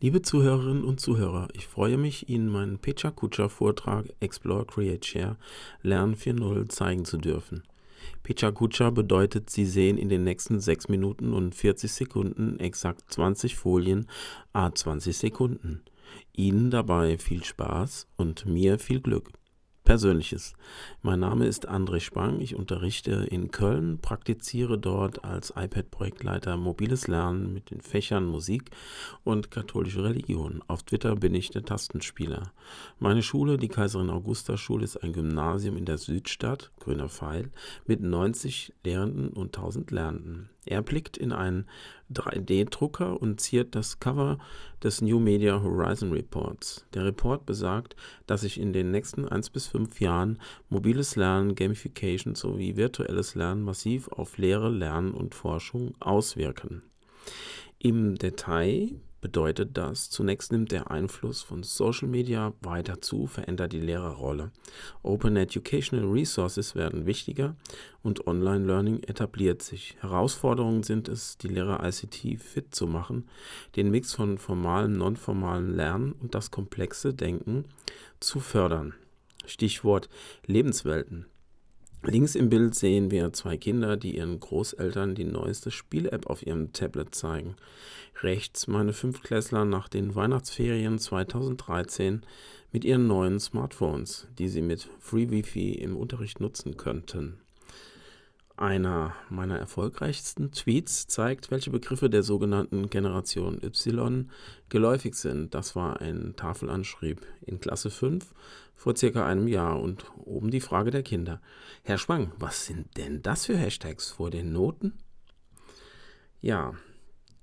Liebe Zuhörerinnen und Zuhörer, ich freue mich, Ihnen meinen Pecha Kucha Vortrag Explore Create Share Lern 4.0 zeigen zu dürfen. Pecha Kucha bedeutet, Sie sehen in den nächsten 6 Minuten und 40 Sekunden exakt 20 Folien a 20 Sekunden. Ihnen dabei viel Spaß und mir viel Glück. Persönliches. Mein Name ist André Spang. Ich unterrichte in Köln, praktiziere dort als iPad-Projektleiter mobiles Lernen mit den Fächern Musik und katholische Religion. Auf Twitter bin ich der Tastenspieler. Meine Schule, die Kaiserin-Augusta-Schule, ist ein Gymnasium in der Südstadt, grüner Pfeil, mit 90 Lehrenden und 1000 Lernenden. Er blickt in einen 3D-Drucker und ziert das Cover des New Media Horizon Reports. Der Report besagt, dass sich in den nächsten 1 bis 5 Jahren mobiles Lernen, Gamification sowie virtuelles Lernen massiv auf Lehre, Lernen und Forschung auswirken. Im Detail bedeutet das, zunächst nimmt der Einfluss von Social Media weiter zu, verändert die Lehrerrolle. Open Educational Resources werden wichtiger und Online Learning etabliert sich. Herausforderungen sind es, die Lehrer ICT fit zu machen, den Mix von formalem, nonformalem Lernen und das komplexe Denken zu fördern. Stichwort Lebenswelten. Links im Bild sehen wir zwei Kinder, die ihren Großeltern die neueste Spiel-App auf ihrem Tablet zeigen. Rechts meine Fünftklässler nach den Weihnachtsferien 2013 mit ihren neuen Smartphones, die sie mit Free Wi-Fi im Unterricht nutzen könnten einer meiner erfolgreichsten Tweets zeigt, welche Begriffe der sogenannten Generation Y geläufig sind. Das war ein Tafelanschrieb in Klasse 5 vor circa einem Jahr und oben die Frage der Kinder. Herr Schwang, was sind denn das für Hashtags vor den Noten? Ja,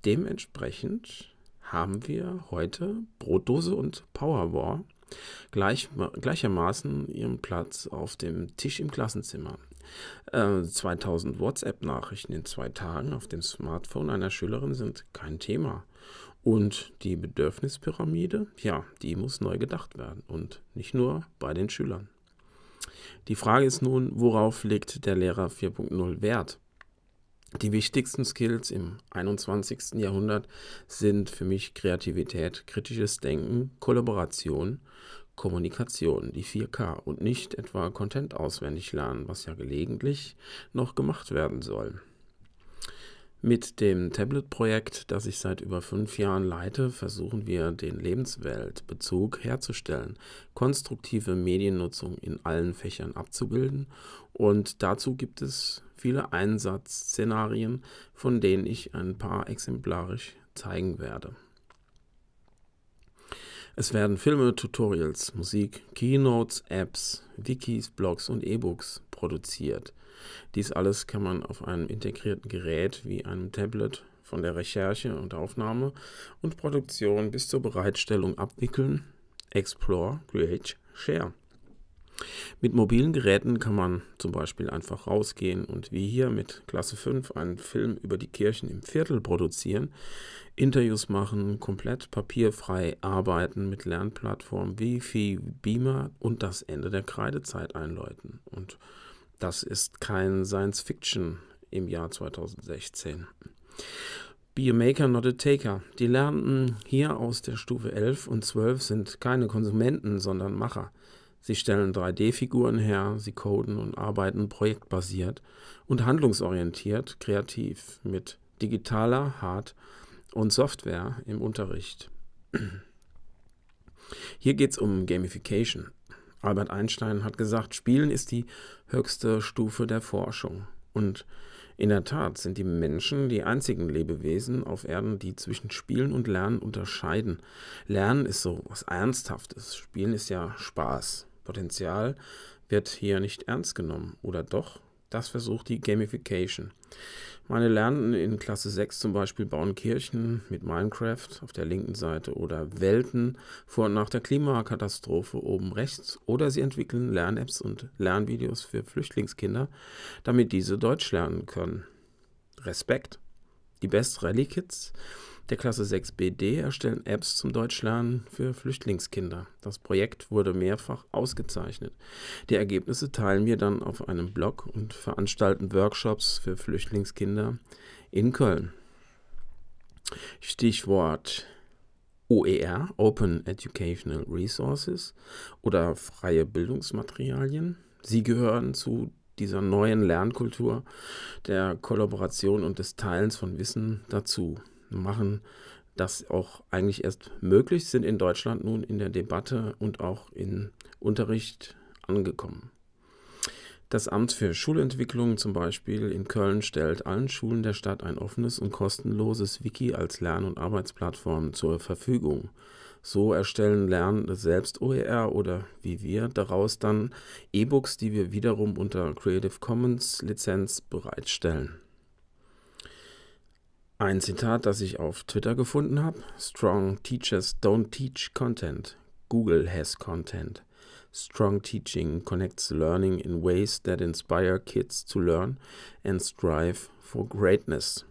dementsprechend haben wir heute Brotdose und Powerwar gleich, gleichermaßen ihren Platz auf dem Tisch im Klassenzimmer. 2000 äh, WhatsApp-Nachrichten in zwei Tagen auf dem Smartphone einer Schülerin sind kein Thema. Und die Bedürfnispyramide, ja, die muss neu gedacht werden und nicht nur bei den Schülern. Die Frage ist nun, worauf legt der Lehrer 4.0 Wert? Die wichtigsten Skills im 21. Jahrhundert sind für mich Kreativität, kritisches Denken, Kollaboration, Kommunikation, die 4K und nicht etwa Content auswendig lernen, was ja gelegentlich noch gemacht werden soll. Mit dem Tablet-Projekt, das ich seit über fünf Jahren leite, versuchen wir, den Lebensweltbezug herzustellen, konstruktive Mediennutzung in allen Fächern abzubilden und dazu gibt es viele Einsatzszenarien, von denen ich ein paar exemplarisch zeigen werde. Es werden Filme, Tutorials, Musik, Keynotes, Apps, Wikis, Blogs und E-Books produziert. Dies alles kann man auf einem integrierten Gerät wie einem Tablet von der Recherche und Aufnahme und Produktion bis zur Bereitstellung abwickeln, explore, create, share. Mit mobilen Geräten kann man zum Beispiel einfach rausgehen und wie hier mit Klasse 5 einen Film über die Kirchen im Viertel produzieren, Interviews machen, komplett papierfrei arbeiten mit Lernplattformen, Wi-Fi, Beamer und das Ende der Kreidezeit einläuten. Und das ist kein Science Fiction im Jahr 2016. Be a Maker, not a Taker. Die Lernenden hier aus der Stufe 11 und 12 sind keine Konsumenten, sondern Macher. Sie stellen 3D-Figuren her, sie coden und arbeiten projektbasiert und handlungsorientiert kreativ mit digitaler Hard- und Software im Unterricht. Hier geht es um Gamification. Albert Einstein hat gesagt, Spielen ist die höchste Stufe der Forschung. Und in der Tat sind die Menschen die einzigen Lebewesen auf Erden, die zwischen Spielen und Lernen unterscheiden. Lernen ist so was Ernsthaftes. Spielen ist ja Spaß. Potenzial wird hier nicht ernst genommen, oder doch? Das versucht die Gamification. Meine Lernenden in Klasse 6 zum Beispiel bauen Kirchen mit Minecraft auf der linken Seite oder Welten vor und nach der Klimakatastrophe oben rechts oder sie entwickeln Lern-Apps und Lernvideos für Flüchtlingskinder, damit diese Deutsch lernen können. Respekt. Die Best Rally Kids der Klasse 6BD erstellen Apps zum Deutschlernen für Flüchtlingskinder. Das Projekt wurde mehrfach ausgezeichnet. Die Ergebnisse teilen wir dann auf einem Blog und veranstalten Workshops für Flüchtlingskinder in Köln. Stichwort OER, Open Educational Resources oder freie Bildungsmaterialien. Sie gehören zu dieser neuen Lernkultur der Kollaboration und des Teilens von Wissen dazu machen das auch eigentlich erst möglich, sind in Deutschland nun in der Debatte und auch im Unterricht angekommen. Das Amt für Schulentwicklung zum Beispiel in Köln stellt allen Schulen der Stadt ein offenes und kostenloses Wiki als Lern- und Arbeitsplattform zur Verfügung. So erstellen Lernende selbst OER oder wie wir daraus dann E-Books, die wir wiederum unter Creative Commons Lizenz bereitstellen. Ein Zitat, das ich auf Twitter gefunden habe. Strong Teachers don't teach content. Google has content. Strong teaching connects learning in ways that inspire kids to learn and strive for greatness.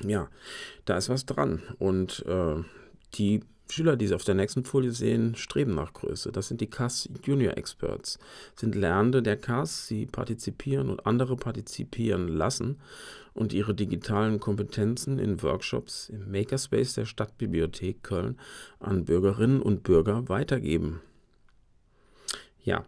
Ja, da ist was dran. Und äh, die Schüler, die Sie auf der nächsten Folie sehen, streben nach Größe. Das sind die CAS Junior Experts, sind Lernende der CAS, sie partizipieren und andere partizipieren lassen und ihre digitalen Kompetenzen in Workshops im Makerspace der Stadtbibliothek Köln an Bürgerinnen und Bürger weitergeben. Ja,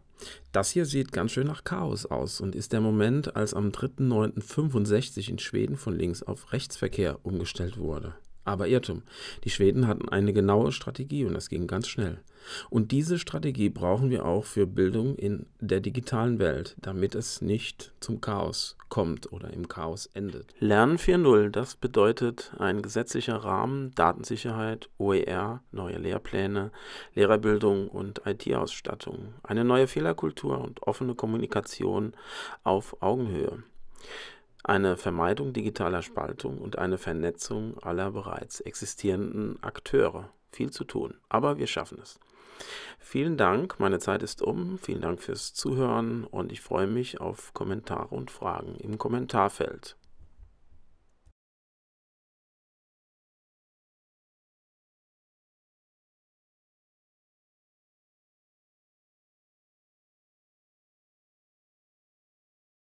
das hier sieht ganz schön nach Chaos aus und ist der Moment, als am 3.9.65 in Schweden von Links auf Rechtsverkehr umgestellt wurde. Aber Irrtum. Die Schweden hatten eine genaue Strategie und das ging ganz schnell. Und diese Strategie brauchen wir auch für Bildung in der digitalen Welt, damit es nicht zum Chaos kommt oder im Chaos endet. Lernen 4.0, das bedeutet ein gesetzlicher Rahmen, Datensicherheit, OER, neue Lehrpläne, Lehrerbildung und IT-Ausstattung, eine neue Fehlerkultur und offene Kommunikation auf Augenhöhe eine Vermeidung digitaler Spaltung und eine Vernetzung aller bereits existierenden Akteure. Viel zu tun, aber wir schaffen es. Vielen Dank, meine Zeit ist um. Vielen Dank fürs Zuhören und ich freue mich auf Kommentare und Fragen im Kommentarfeld.